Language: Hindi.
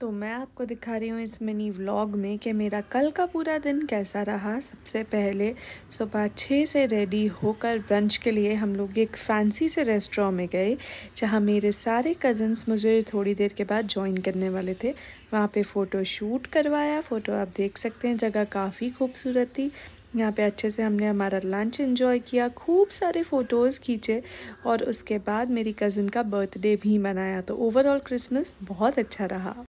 तो मैं आपको दिखा रही हूँ इस मिनी व्लॉग में कि मेरा कल का पूरा दिन कैसा रहा सबसे पहले सुबह छः से रेडी होकर ब्रंच के लिए हम लोग एक फैंसी से रेस्टोरेंट में गए जहाँ मेरे सारे कज़न्स मुझे थोड़ी देर के बाद ज्वाइन करने वाले थे वहाँ पे फ़ोटो शूट करवाया फ़ोटो आप देख सकते हैं जगह काफ़ी खूबसूरत थी यहाँ पे अच्छे से हमने हमारा लंच इन्जॉय किया खूब सारे फ़ोटोज़ खींचे और उसके बाद मेरी कज़न का बर्थडे भी मनाया तो ओवरऑल क्रिसमस बहुत अच्छा रहा